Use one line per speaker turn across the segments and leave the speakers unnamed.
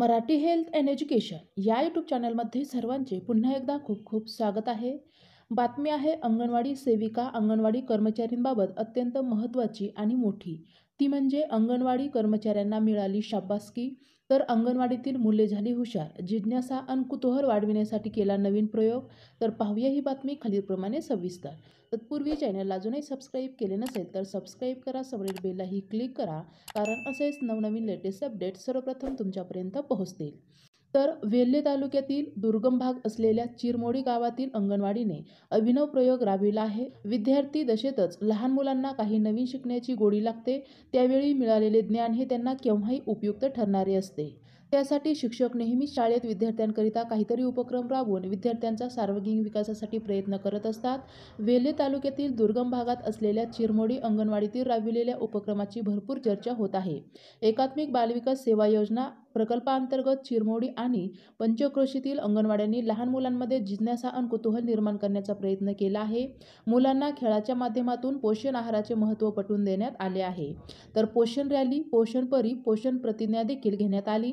Marathi health and education या YouTube चॅनलमध्ये सर्वांचे पुन्हा एकदा खूप खूप स्वागत आहे बातमी आहे अंगणवाडी सेविका अंगणवाडी कर्मचाऱ्यांबाबत अत्यंत महत्त्वाची आणि मोठी ती म्हणजे अंगणवाडी कर्मचाऱ्यांना मिळाली शाबासकी तर अंगणवाडीतील मुले झाली हुशार जिज्ञासा अन कुतूहल वाढविण्यासाठी केला नवीन प्रयोग तर पाहूया ही बातमी खालीलप्रमाणे सविस्तर तत्पूर्वी चॅनलला अजूनही सबस्क्राईब केले नसेल तर सबस्क्राईब करा समोरील बेललाही क्लिक करा कारण असेच नवनवीन लेटेस्ट अपडेट सर्वप्रथम तुमच्यापर्यंत पोहोचतील तर वेल्हे तालुक्यातील दुर्गम भाग असलेल्या चिरमोडी गावातील अंगणवाडीने अभिनव प्रयोग राबविला आहे विद्यार्थी दशेतच लहान मुलांना काही नवीन शिकण्याची गोडी लागते त्यावेळी मिळालेले ज्ञान हे त्यांना केव्हाही उपयुक्त ठरणारे असते त्यासाठी शिक्षक नेहमी शाळेत विद्यार्थ्यांकरिता काहीतरी उपक्रम राबवून विद्यार्थ्यांचा सार्वजनिक विकासासाठी प्रयत्न करत असतात वेल्हे तालुक्यातील दुर्गम भागात असलेल्या चिरमोडी अंगणवाडीतील राबविलेल्या उपक्रमाची भरपूर चर्चा होत आहे एकात्मिक बालविकास सेवा योजना प्रकल्पांतर्गत चिरमोडी आणि पंचक्रोशीतील अंगणवाड्यांनी लहान मुलांमध्ये जिज्ञासा आणि कुतूहल निर्माण करण्याचा प्रयत्न केला आहे मुलांना खेळाच्या माध्यमातून पोषण आहाराचे महत्त्व पटवून देण्यात आले आहे तर पोषण रॅली पोषण परी पोषण प्रतिज्ञा देखील घेण्यात आली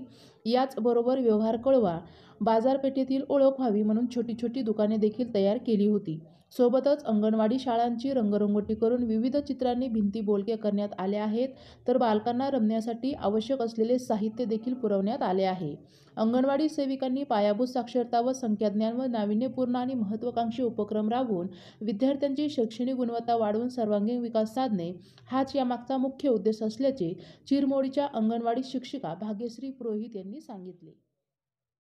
याचबरोबर व्यवहार कळवा बाजारपेठेतील ओळख व्हावी म्हणून छोटी छोटी दुकाने देखील तयार केली होती सोबतच अंगणवाडी शाळांची रंगरंगोटी करून विविध चित्रांनी भिंती बोलके करण्यात आल्या आहेत तर बालकांना रमण्यासाठी आवश्यक असलेले साहित्य देखील पुरवण्यात आले आहे अंगणवाडी सेविकांनी पायाभूत साक्षरता व संख्याज्ञान व नाविन्यपूर्ण आणि महत्त्वाकांक्षी उपक्रम राबवून विद्यार्थ्यांची शैक्षणिक गुणवत्ता वाढवून सर्वांगीण विकास साधणे हाच यामागचा मुख्य उद्देश असल्याचे चिरमोडीच्या अंगणवाडी शिक्षिका भाग्यश्री पुरोहित यांनी सांगितले